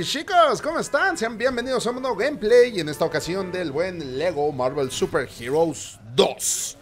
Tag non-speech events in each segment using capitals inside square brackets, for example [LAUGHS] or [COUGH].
chicos, ¿cómo están? Sean bienvenidos a un nuevo gameplay y en esta ocasión del buen LEGO Marvel Super Heroes 2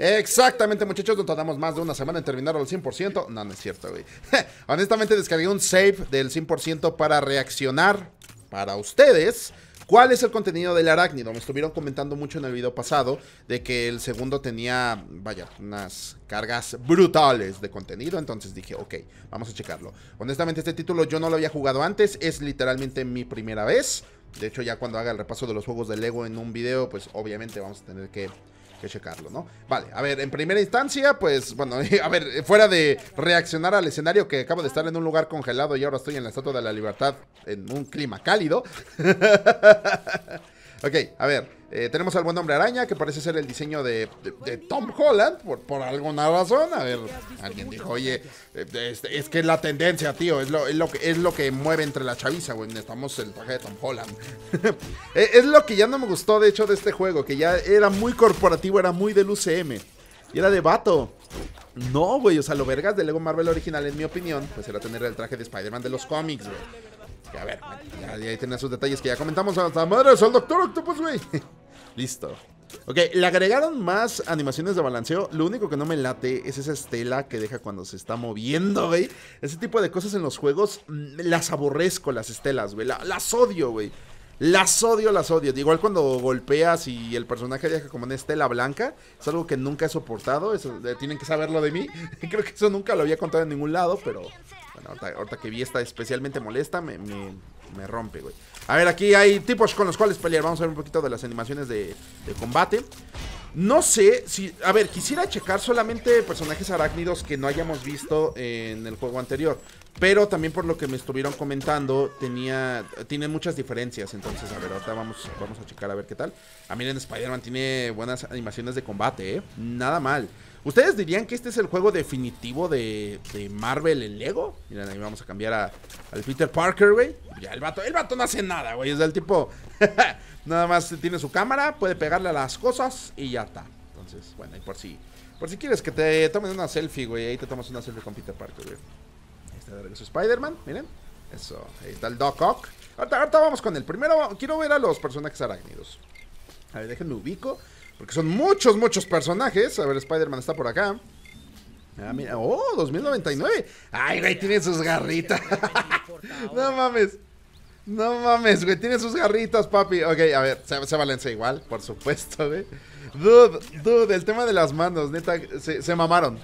Exactamente muchachos, no tardamos más de una semana en terminarlo al 100% No, no es cierto, güey [LAUGHS] Honestamente descargué un save del 100% para reaccionar para ustedes ¿Cuál es el contenido del arácnido? Me estuvieron comentando mucho en el video pasado de que el segundo tenía, vaya, unas cargas brutales de contenido. Entonces dije, ok, vamos a checarlo. Honestamente, este título yo no lo había jugado antes. Es literalmente mi primera vez. De hecho, ya cuando haga el repaso de los juegos de Lego en un video, pues obviamente vamos a tener que que checarlo, ¿no? Vale, a ver, en primera instancia, pues, bueno, [LAUGHS] a ver, fuera de reaccionar al escenario que acabo de estar en un lugar congelado y ahora estoy en la Estatua de la Libertad en un clima cálido. [LAUGHS] Ok, a ver. Eh, tenemos al buen hombre araña, que parece ser el diseño de, Tom Holland, por, alguna razón. A ver, alguien dijo, oye, eh, este, es, que es la tendencia, tío, es lo, que, es lo que mueve entre la chaviza, güey. Necesitamos el traje de Tom Holland. [LAUGHS] Eh, es lo que ya no me gustó, de hecho, de este juego, que ya era muy corporativo, era muy del UCM. Y era de vato. No, güey, o sea, lo vergas de Lego Marvel original, en mi opinión, pues era tener el traje de Spider-Man de los cómics, güey a ver, ahí tenía sus detalles que ya comentamos. Hasta madres al Doctor Octopus, güey. [LAUGHS] Listo. Ok, le agregaron más animaciones de balanceo. Lo único que no me late es esa estela que deja cuando se está moviendo, güey. Ese tipo de cosas en los juegos mm, las aborrezco, las estelas, güey. las odio, güey. Las odio, las odio. Igual cuando golpeas y el personaje deja como una estela blanca. Es algo que nunca he soportado. Eh, tienen que saberlo de mí. [LAUGHS] Creo que eso nunca lo había contado en ningún lado, pero bueno, ahorita, que vi esta especialmente molesta, me, rompe, güey. A ver, aquí hay tipos con los cuales pelear. Vamos a ver un poquito de las animaciones de, combate. No sé si. A ver, quisiera checar solamente personajes arácnidos que no hayamos visto en el juego anterior. Pero también por lo que me estuvieron comentando, tenía. Tiene muchas diferencias. Entonces, a ver, ahorita vamos, vamos a checar a ver qué tal. A ah, mí en Spider-Man tiene buenas animaciones de combate, ¿eh? Nada mal. ¿Ustedes dirían que este es el juego definitivo de, Marvel en Lego? Miren, ahí vamos a cambiar al Peter Parker, güey. Ya, el vato, el vato no hace nada, güey. Es el tipo, [LAUGHS] nada más tiene su cámara, puede pegarle a las cosas y ya está. Entonces, bueno, y por si, por si quieres que te tomen una selfie, güey. Ahí te tomas una selfie con Peter Parker, güey. Ahí está Spider-Man, miren. Eso, ahí está el Doc Ock. Ahorita, vamos con el primero. Quiero ver a los personajes arácnidos. A ver, déjenme ubico. Porque son muchos, muchos personajes. A ver, Spider-Man está por acá. Ah, mira. Oh, 2099. Ay, güey, tiene sus garritas. [LAUGHS] no mames. No mames, güey. Tiene sus garritas, papi. Ok, a ver. Se, se valencia igual, por supuesto, güey. Dude, dude, el tema de las manos, neta, se mamaron.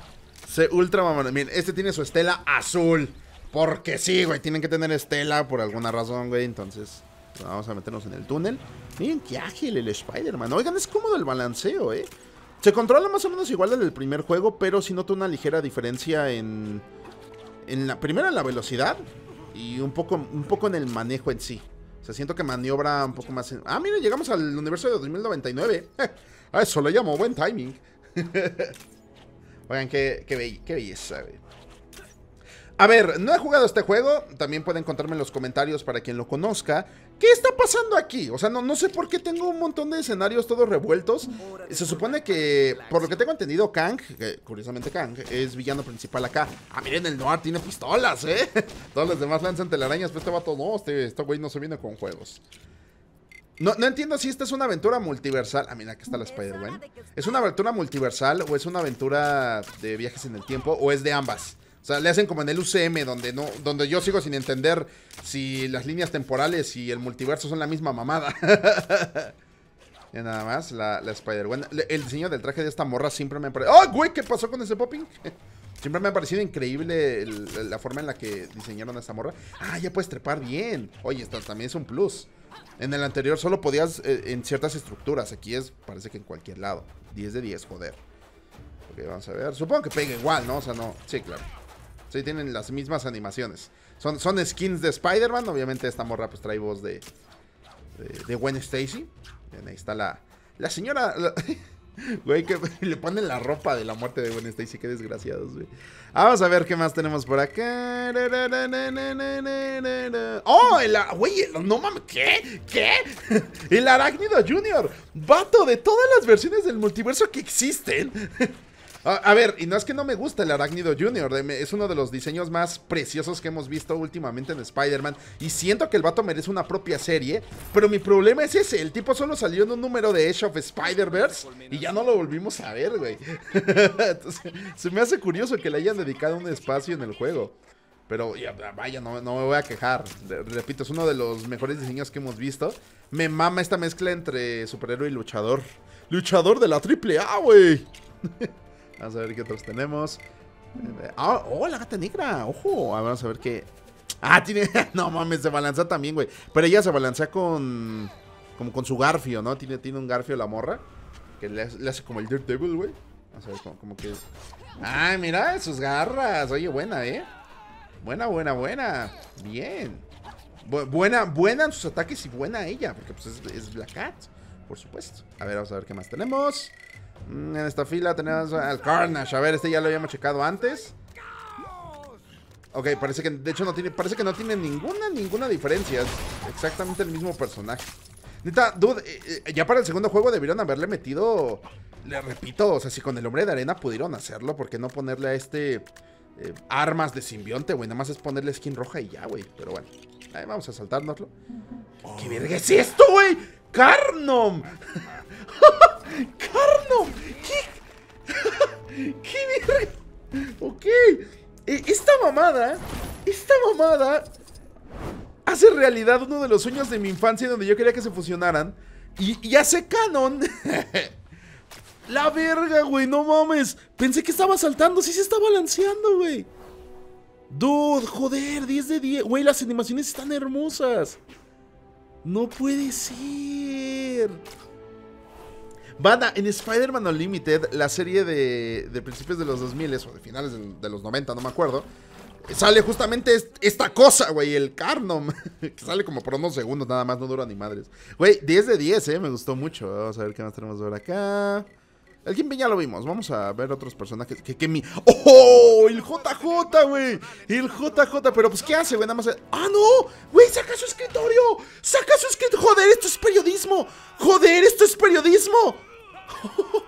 Se ultra mamaron. Miren, este tiene su estela azul. Porque sí, güey. Tienen que tener estela por alguna razón, güey. Entonces, Vamos a meternos en el túnel. Miren qué ágil el Spider-Man. Oigan, es cómodo el balanceo, ¿eh? Se controla más o menos igual al del primer juego, pero sí noto una ligera diferencia en... En la primera, en la velocidad y un poco, un poco en el manejo en sí. O sea, siento que maniobra un poco más... Ah, mira, llegamos al universo de 2099. [LAUGHS] A eso lo llamo buen timing. [LAUGHS] Oigan, qué, qué, qué belleza, güey. A ver, no he jugado este juego. También pueden contarme en los comentarios para quien lo conozca. ¿Qué está pasando aquí? O sea, no, no sé por qué tengo un montón de escenarios todos revueltos. Se supone que, por lo que tengo entendido, Kang, curiosamente Kang, es villano principal acá. Ah, miren, el Noir tiene pistolas, ¿eh? [LAUGHS] Todos los demás lanzan telarañas, pero este vato no, este, este güey no se viene con juegos. No, no, entiendo si esta es una aventura multiversal. Ah, mira, aquí está la Spider-Man. ¿Es una aventura multiversal o es una aventura de viajes en el tiempo o es de ambas? O sea, le hacen como en el UCM, donde no, donde yo sigo sin entender si las líneas temporales y el multiverso son la misma mamada. [LAUGHS] y nada más, la, spider gwen El diseño del traje de esta morra siempre me ha parecido... ¡Oh, güey! ¿Qué pasó con ese popping? [LAUGHS] siempre me ha parecido increíble la forma en la que diseñaron a esta morra. Ah, ya puedes trepar bien. Oye, esto también es un plus. En el anterior solo podías eh, en ciertas estructuras. Aquí es, parece que en cualquier lado. 10 de 10, joder. Ok, vamos a ver. Supongo que pega igual, ¿no? O sea, no. Sí, claro. Sí, tienen las mismas animaciones. Son, son skins de Spider-Man. Obviamente esta morra pues trae voz de, de, Gwen Stacy. ahí está la, la señora... [LAUGHS] güey, que [LAUGHS] le ponen la ropa de la muerte de Gwen Stacy. Qué desgraciados, güey. Vamos a ver qué más tenemos por acá. ¡Oh! El, güey, no mames, ¿qué? ¿Qué? [LAUGHS] El Arácnido Junior. Vato de todas las versiones del multiverso que existen. A, ver, y no es que no me guste el Arácnido Jr. es uno de los diseños más preciosos que hemos visto últimamente en Spider-Man. Y siento que el vato merece una propia serie, pero mi problema es ese: el tipo solo salió en un número de Edge of Spider-Verse y ya no lo volvimos a ver, güey. [LAUGHS] se me hace curioso que le hayan dedicado un espacio en el juego. Pero vaya, no, no, me voy a quejar. Repito, es uno de los mejores diseños que hemos visto. Me mama esta mezcla entre superhéroe y luchador. Luchador de la triple A, güey. [LAUGHS] Vamos a ver qué otros tenemos. Eh, ah, ¡Oh, la gata negra! ¡Ojo! A ver, vamos a ver qué... ¡Ah, tiene... [LAUGHS] no mames, se balancea también, güey. Pero ella se balancea con... Como con su garfio, ¿no? Tiene, tiene un garfio la morra. Que le, hace como el devil güey. Vamos a ver, cómo que... ¡Ay, mira! Sus garras. Oye, buena, ¿eh? Buena, buena, buena. Bien. buena, buena en sus ataques y buena ella. Porque pues es, es Black Cat, por supuesto. A ver, vamos a ver qué más tenemos. Mm, en esta fila tenemos al Carnage. A ver, este ya lo habíamos checado antes. Ok, parece que de hecho no tiene, parece que no tiene ninguna, ninguna diferencia. exactamente el mismo personaje. Neta, dude, eh, eh, ya para el segundo juego debieron haberle metido, le repito, o sea, si con el hombre de arena pudieron hacerlo, ¿por qué no ponerle a este eh, armas de simbionte, güey? Nada más es ponerle skin roja y ya, güey. Pero bueno, ahí vamos a saltarnoslo ¿Qué, qué verga es esto, güey? ¡Carnom! [LAUGHS] ¡Carno! ¿Qué? [LAUGHS] ¿Qué ¿O Ok. Eh, esta mamada. Esta mamada. Hace realidad uno de los sueños de mi infancia donde yo quería que se fusionaran. Y, hace canon. [LAUGHS] La verga, güey, no mames. Pensé que estaba saltando, sí se está balanceando, güey. Dude, joder, 10 de 10. Güey, las animaciones están hermosas. No puede ser. Banda, en Spider-Man Unlimited, la serie de, principios de los 2000 o de finales de, los 90, no me acuerdo, sale justamente esta cosa, güey, el Carnom, [LAUGHS] que sale como por unos segundos nada más, no dura ni madres. Güey, 10 de 10, eh, me gustó mucho. Vamos a ver qué más tenemos ahora acá. ¿Alguien ve? ya lo vimos. Vamos a ver otros personajes. Que, que mi... ¡Oh! El JJ, güey. El JJ. Pero pues, ¿qué hace, güey? Nada más... ¡Ah, no! Güey, saca su escritorio. Saca su escritorio. Joder, esto es periodismo. Joder, esto es periodismo. [LAUGHS]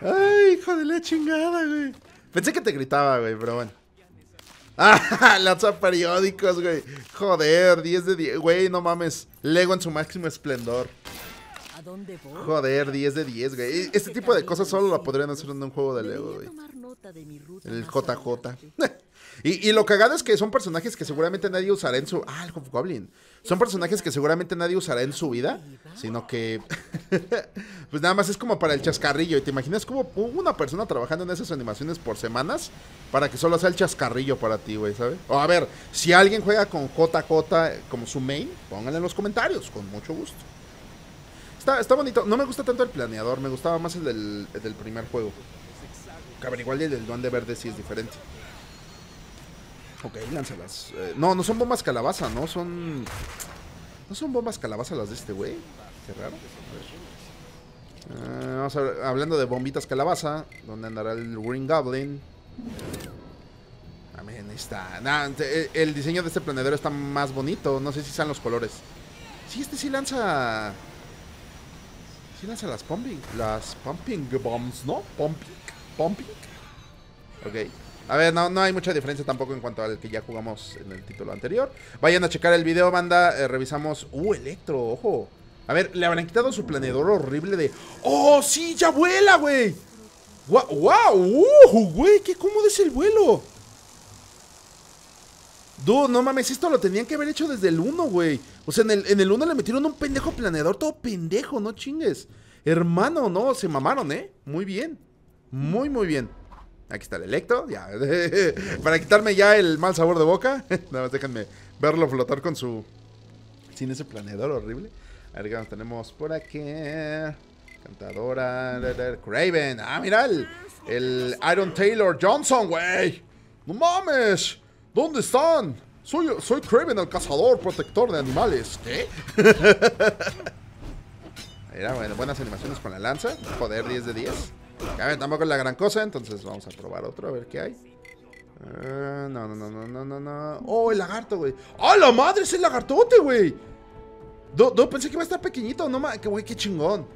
Ay, hijo la chingada, güey. Pensé que te gritaba, güey, pero bueno. Ah, [LAUGHS] lanza periódicos, güey. Joder, 10 de 10. Güey, no mames. Lego en su máximo esplendor. Joder, 10 de 10, güey. Este tipo de cosas solo la podrían hacer en un juego de Lego, güey. El JJ. [LAUGHS] y, y, lo cagado es que son personajes que seguramente nadie usará en su... Ah, el Goblin, Son personajes que seguramente nadie usará en su vida, sino que... [LAUGHS] pues nada más es como para el chascarrillo. Y te imaginas como una persona trabajando en esas animaciones por semanas para que solo sea el chascarrillo para ti, güey, ¿sabes? O a ver, si alguien juega con JJ como su main, pónganlo en los comentarios, con mucho gusto. Está, bonito. No me gusta tanto el planeador, me gustaba más el del, primer juego. Cabrón, igual y el del duende verde sí es diferente. Ok, lánzalas. Eh, no, no son bombas calabaza, ¿no? Son... ¿No son bombas calabaza las de este güey? Qué raro. Eh, vamos a hablando de bombitas calabaza, ¿dónde andará el Green Goblin? Amén, está. el, eh, el diseño de este planeador está más bonito. No sé si sean los colores. Sí, este sí lanza ¿Quién hace las pumping? Las pumping bombs, ¿no? Pumping, pumping. Ok. A ver, no, hay mucha diferencia tampoco en cuanto al que ya jugamos en el título anterior. Vayan a checar el video, banda. Eh, revisamos. Uh, Electro, ojo. A ver, le habrán quitado su planeador horrible de. ¡Oh, sí! ¡Ya vuela, güey! ¡Wow! ¡Uh, güey! ¡Qué cómodo es el vuelo! Dude, no mames, esto lo tenían que haber hecho desde el 1, güey. O sea, en el, en 1 le metieron un pendejo planeador todo pendejo, no chingues. Hermano, no, se mamaron, ¿eh? Muy bien. Muy, muy bien. Aquí está el Electro, ya. [LAUGHS] Para quitarme ya el mal sabor de boca. [LAUGHS] Nada déjenme verlo flotar con su... Sin ese planeador horrible. A ver qué tenemos por aquí. Cantadora. Craven. Ah, mira el, el Iron Taylor Johnson, güey. No mames. ¿Dónde están? Soy, soy Kraven, el cazador, protector de animales. ¿Qué? Era [LAUGHS] bueno, buenas animaciones con la lanza. Poder 10 de 10. ven, tampoco es la gran cosa, entonces vamos a probar otro, a ver qué hay. Ah, no, no, no, no, no, no, no. Oh, el lagarto, güey. ¡Ah, la madre! Es el lagartote, güey. No, pensé que iba a estar pequeñito. No, que güey, qué chingón.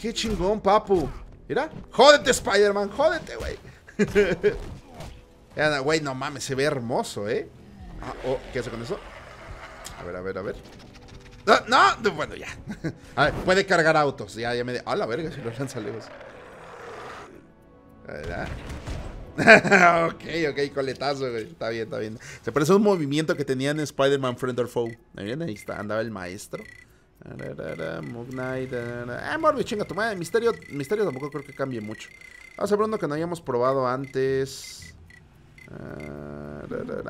Qué chingón, papu. Mira. Jódete, Spider-Man. Jódete, güey. [LAUGHS] güey, no mames, se ve hermoso, ¿eh? Ah, oh, ¿Qué hace con eso? A ver, a ver, a ver. ¡No! no bueno, ya. [LAUGHS] a ver, puede cargar autos. Ya, ya me... De... A la verga, si lo lanza lejos. [LAUGHS] ok, ok, coletazo, güey. Está bien, está bien. Se parece a un movimiento que tenían en Spider-Man Friend or Foe. Ahí está, andaba el maestro. Mugnight. Ah, Morbi, chinga tu madre. Misterio, misterio tampoco creo que cambie mucho. Vamos a ver uno que no hayamos probado antes. Ah,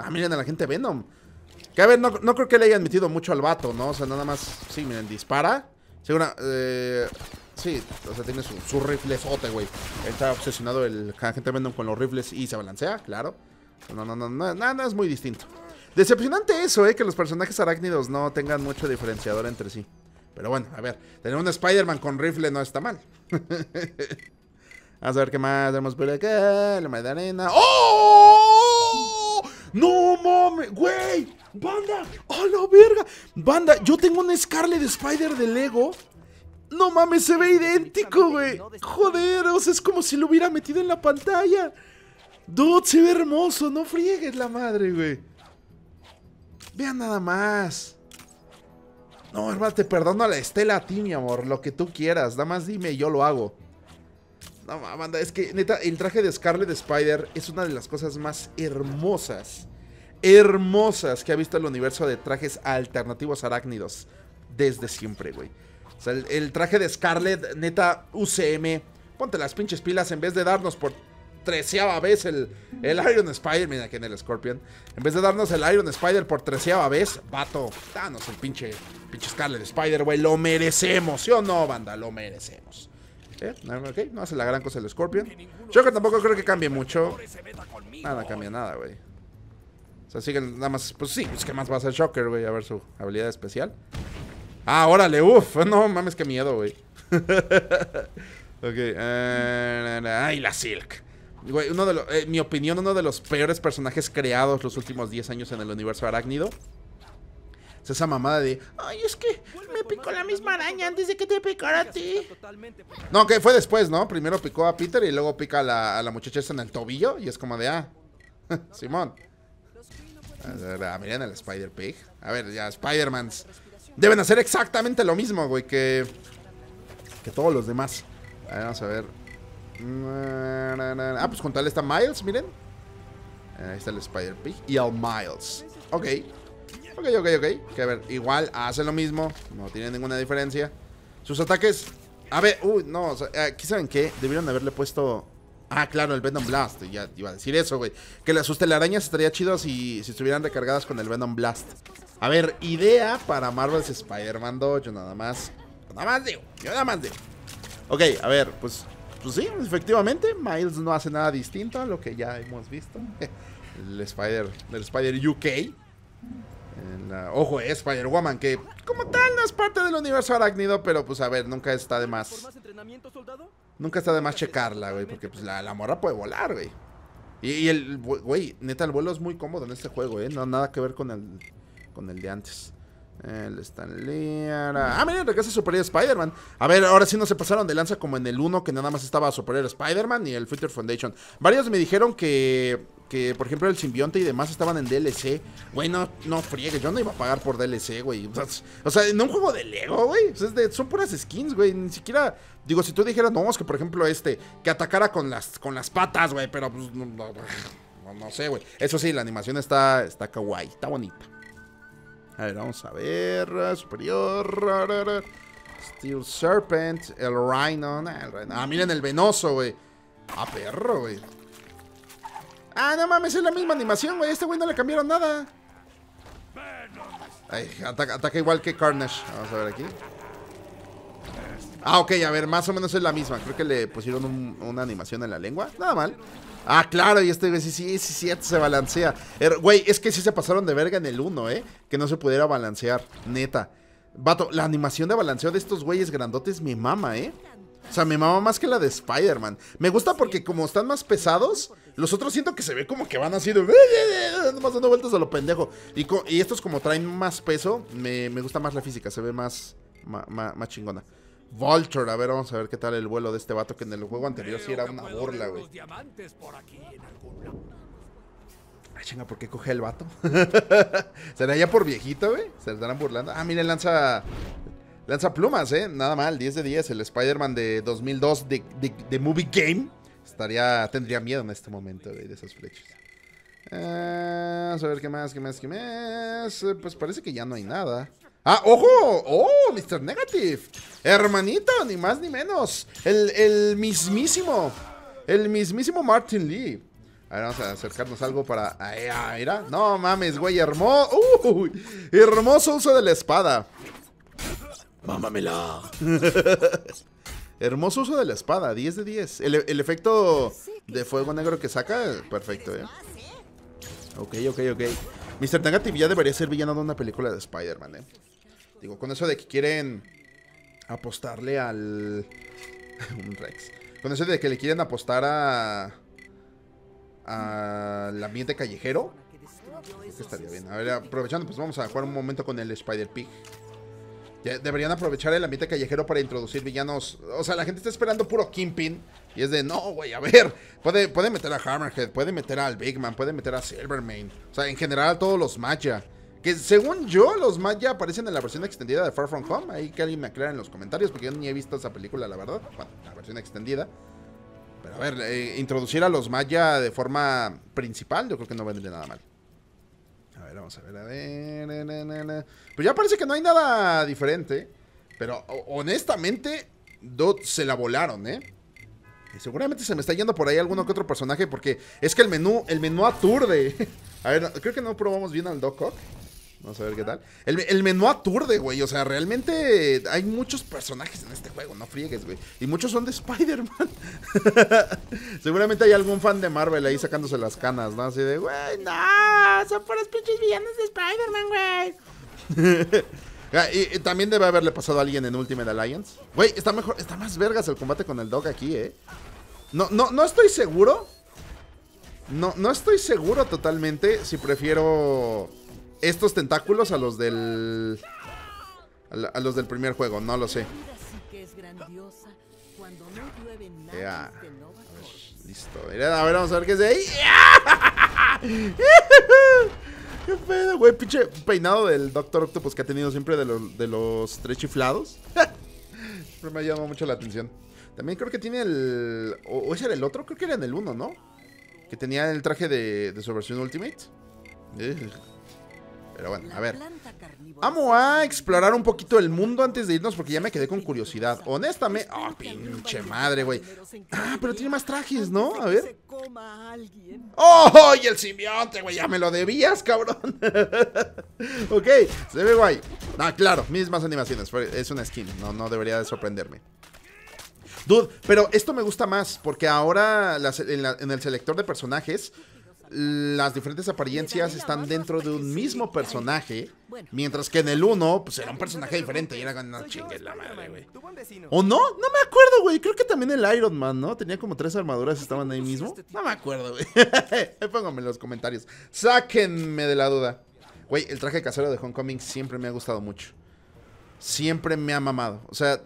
ah, miren a la gente Venom. Que a ver, no, creo que le haya admitido mucho al vato, ¿no? O sea, nada más. Sí, miren, dispara. Eh, sí, o sea, tiene su, rifle riflesote, güey. Está obsesionado el gente Venom con los rifles y se balancea, claro. No, no, no, no, no, es muy distinto. Decepcionante eso, ¿eh? Que los personajes arácnidos no tengan mucho diferenciador entre sí. Pero bueno, a ver, tener un Spider-Man con rifle no está mal. [LAUGHS] a ver qué más tenemos por acá. La ¡Oh! ¡No mames! ¡Güey! ¡Banda! ¡A la verga! Banda, yo tengo una Scarlet Spider de Lego. No mames, se ve idéntico, güey. Joder, es como si lo hubiera metido en la pantalla. Dude, se ve hermoso. No friegues la madre, güey. Vean nada más. No, hermano, te perdono a la estela a ti, mi amor. Lo que tú quieras. Nada más dime yo lo hago. No, banda, es que neta, el traje de Scarlet Spider es una de las cosas más hermosas, hermosas que ha visto el universo de trajes alternativos arácnidos desde siempre, güey. O sea, el, traje de Scarlet, neta, UCM, ponte las pinches pilas en vez de darnos por treceava vez el, el Iron Spider. Mira que en el Scorpion. En vez de darnos el Iron Spider por treceava vez, vato, danos el pinche, pinche Scarlet Spider, güey. Lo merecemos, ¿sí o no, banda? Lo merecemos. Eh, no hace la gran cosa el Scorpion. Shocker tampoco creo que cambie mucho. Nada cambia nada, güey. O sea, sigue nada más. Pues sí, es pues, que más va a ser Shocker, güey. A ver su habilidad especial. Ah, órale, uff. [LAUGHS] No mames, qué miedo, güey. [LAUGHS] ok, eh, ay, la Silk. Güey, uno eh, mi opinión, uno de los peores personajes creados los últimos 10 años en el universo arácnido esa mamada de, ay, es que me picó la misma araña antes de que te picara a ti. No, que fue después, ¿no? Primero picó a Peter y luego pica a la, a muchacha esa en el tobillo y es como de, ah, [LAUGHS] Simón. Ah, miren el Spider Pig. A ver, ya, Spider-Mans. Deben hacer exactamente lo mismo, güey, que, que todos los demás. A ver, vamos a ver. Ah, pues con tal está Miles, miren. Ahí está el Spider Pig y el Miles. Ok ok, ok, ok. Que a ver, igual hace lo mismo. No tiene ninguna diferencia. Sus ataques. A ver, uy, no. Eh, aquí saben qué. Debieron haberle puesto. Ah, claro, el Venom Blast. Ya iba a decir eso, güey. Que las, sus telarañas estaría chido si, si estuvieran recargadas con el Venom Blast. A ver, idea para Marvel's Spider-Man 2. Yo nada más. Nada más digo. Yo nada más digo. Ok, a ver, pues. Pues sí, efectivamente. Miles no hace nada distinto a lo que ya hemos visto. [LAUGHS] el Spider. El Spider UK. Ojo, es Spider-Woman, que como tal no es parte del universo arácnido, pero pues a ver, nunca está de más. nunca está de más checarla, güey, porque pues la, morra puede volar, güey. Y, y, el, güey, neta, el vuelo es muy cómodo en este juego, ¿eh? No, nada que ver con el, con el de antes. El que Ah, mira, regresa Superior Spider-Man. A ver, ahora sí no se pasaron de lanza como en el 1 que nada más estaba Superior Spider-Man y el Future Foundation. Varios me dijeron que, que, por ejemplo, el simbionte y demás estaban en DLC. Güey, no, no friegues, yo no iba a pagar por DLC, güey. O sea, en un juego de Lego, güey. son puras skins, güey. Ni siquiera. Digo, si tú dijeras, no, es que por ejemplo este, que atacara con las, con las patas, güey, pero pues, no, no, sé, güey. Eso sí, la animación está, está kawaii, está bonita. A ver, vamos a ver. Superior. Steel Serpent. El Rhino. Ah, miren el Venoso, güey. Ah, perro, güey. Ah, no mames, es la misma animación, güey. Este güey no le cambiaron nada. Ay, ataca, igual que Carnage. Vamos a ver aquí. Ah, ok, a ver, más o menos es la misma. Creo que le pusieron una animación en la lengua. Nada mal. Ah, claro, y este güey, sí, sí, sí, se balancea. Er, güey, es que sí se pasaron de verga en el 1, ¿eh? Que no se pudiera balancear, neta. Vato, la animación de balanceo de estos güeyes grandotes me mama, ¿eh? O sea, me mama más que la de Spider-Man. Me gusta porque como están más pesados, los otros siento que se ve como que van así de... [LAUGHS] Más dando vueltas a lo pendejo. Y, y estos como traen más peso, me, gusta más la física, se ve más, más chingona. Vulture, a ver, vamos a ver qué tal el vuelo de este vato que en el juego anterior sí era una burla, güey. Ay, chinga, ¿por qué coge el vato? [LAUGHS] ¿Será ya por viejito, güey? ¿Se estarán burlando? Ah, miren, lanza lanza plumas, ¿eh? Nada mal, 10 de 10. El Spider-Man de 2002 de, de, Movie Game estaría, tendría miedo en este momento, güey, de esas flechas. Eh, a ver qué más, qué más, qué más. Eh, pues parece que ya no hay nada. Ah, ojo, oh, Mr. Negative. Hermanito, ni más ni menos. El, mismísimo, el mismísimo Martin Lee. A ver, vamos a acercarnos algo para... Ay, ay, ah, mira. No mames, güey, hermoso... ¡Uy! hermoso uso de la espada. Mámamela. [LAUGHS] hermoso uso de la espada, 10 de 10. El, el, efecto de fuego negro que saca, perfecto, ¿eh? Ok, ok, ok. Mr. Negative ya debería ser villano de una película de Spider-Man, ¿eh? Digo, con eso de que quieren apostarle al... [LAUGHS] un Rex. Con eso de que le quieren apostar a... al ambiente callejero. Creo estaría bien. A ver, aprovechando, pues vamos a jugar un momento con el Spider Pig. Deberían aprovechar el ambiente callejero para introducir villanos. O sea, la gente está esperando puro Kimpin. Y es de, no, güey, a ver. Puede, puede meter a Hammerhead, puede meter al Big Man, puede meter a Silvermane. O sea, en general todos los Maya. Que según yo, los Maya aparecen en la versión extendida de Far From Home. Ahí que alguien me aclare en los comentarios, porque yo ni he visto esa película, la verdad. Bueno, la versión extendida. Pero a ver, eh, introducir a los Maya de forma principal, yo creo que no vendría nada mal. A ver, vamos a ver, a ver. Pues ya parece que no hay nada diferente. Pero honestamente, Dot se la volaron, ¿eh? Y seguramente se me está yendo por ahí alguno que otro personaje, porque es que el menú, el menú aturde. [LAUGHS] a ver, creo que no probamos bien al Doc Ock. Vamos a ver qué tal. El, menú aturde, güey. O sea, realmente hay muchos personajes en este juego, no friegues, güey. Y muchos son de Spider-Man. [LAUGHS] Seguramente hay algún fan de Marvel ahí sacándose las canas, ¿no? Así de, güey, no, son puros pinches villanos de Spider-Man, güey. [LAUGHS] Ah, y, y, también debe haberle pasado a alguien en Ultimate Alliance. Güey, está mejor, está más vergas el combate con el dog aquí, ¿eh? No, no, no estoy seguro. No, no estoy seguro totalmente si prefiero estos tentáculos a los del... A, los del primer juego, no lo sé. Ya. listo. A ver, vamos a ver qué es de ahí. [LAUGHS] ¡Qué pedo, güey! Pinche peinado del Doctor Octopus que ha tenido siempre de, los tres chiflados. [LAUGHS] me ha llamado mucho la atención. También creo que tiene el... O, ese era el otro? Creo que era en el uno, ¿no? Que tenía el traje de, su versión Ultimate. Pero bueno, a ver. Vamos a explorar un poquito el mundo antes de irnos porque ya me quedé con curiosidad. Honestamente. Ah, oh, pinche madre, güey! Ah, pero tiene más trajes, ¿no? A ver. ¡Oh, y el simbionte, güey! Ya me lo debías, cabrón. [LAUGHS] ok, se ve guay. Ah, claro, mismas animaciones. Es una skin. No, no debería de sorprenderme. Dude, pero esto me gusta más porque ahora en el selector de personajes las diferentes apariencias están dentro de un mismo personaje, mientras que en el uno pues era un personaje diferente y era una chingue la madre, güey. ¿O no? No me acuerdo, güey. Creo que también el Iron Man, ¿no? Tenía como tres armaduras, estaban ahí mismo. No me acuerdo, güey. [LAUGHS] Pónganme en los comentarios. Sáquenme de la duda. Güey, el traje casero de Homecoming siempre me ha gustado mucho. Siempre me ha mamado. O sea,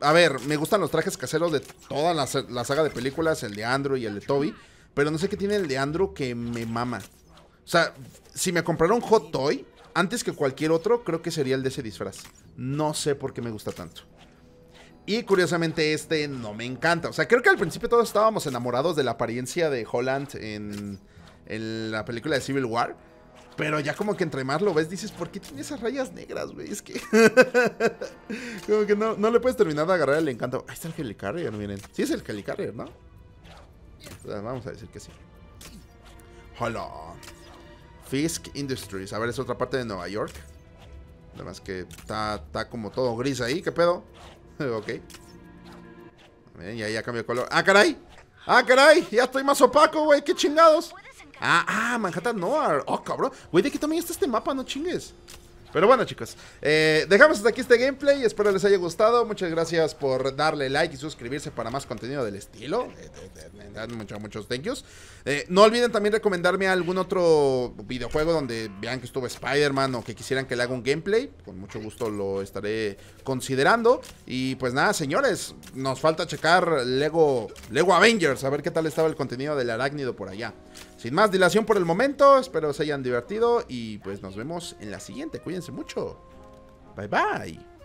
a ver, me gustan los trajes caseros de toda la, la saga de películas, el de Andrew y el de Toby. Pero no sé qué tiene el de Andrew que me mama. O sea, si me comprara un Hot Toy, antes que cualquier otro, creo que sería el de ese disfraz. No sé por qué me gusta tanto. Y curiosamente este no me encanta. O sea, creo que al principio todos estábamos enamorados de la apariencia de Holland en, la película de Civil War. Pero ya como que entre más lo ves, dices, ¿por qué tiene esas rayas negras, güey? Es que... [LAUGHS] como que no, no, le puedes terminar de agarrar el encanto. Ahí está el Helicarrier, miren. Sí es el Helicarrier, ¿no? Pues, vamos a decir que sí. Hola. Fisk Industries. A ver, es otra parte de Nueva York. además que está, como todo gris ahí. ¿Qué pedo? [LAUGHS] ok. Bien, y ahí ya cambió de color. ¡Ah, caray! ¡Ah, caray! Ya estoy más opaco, güey. ¡Qué chingados! Ah, ah, Manhattan Noir. Oh, cabrón. Güey, de qué también está este mapa, no chingues. Pero bueno, chicos, eh, dejamos hasta aquí este gameplay. Espero les haya gustado. Muchas gracias por darle like y suscribirse para más contenido del estilo. muchas muchos, muchos thank yous. Eh, no olviden también recomendarme algún otro videojuego donde vean que estuvo Spider-Man o que quisieran que le haga un gameplay. Con mucho gusto lo estaré considerando. Y pues nada, señores, nos falta checar Lego, Lego Avengers, a ver qué tal estaba el contenido del arácnido por allá. Sin más dilación por el momento, espero se hayan divertido y pues nos vemos en la siguiente. Cuídense mucho. Bye bye.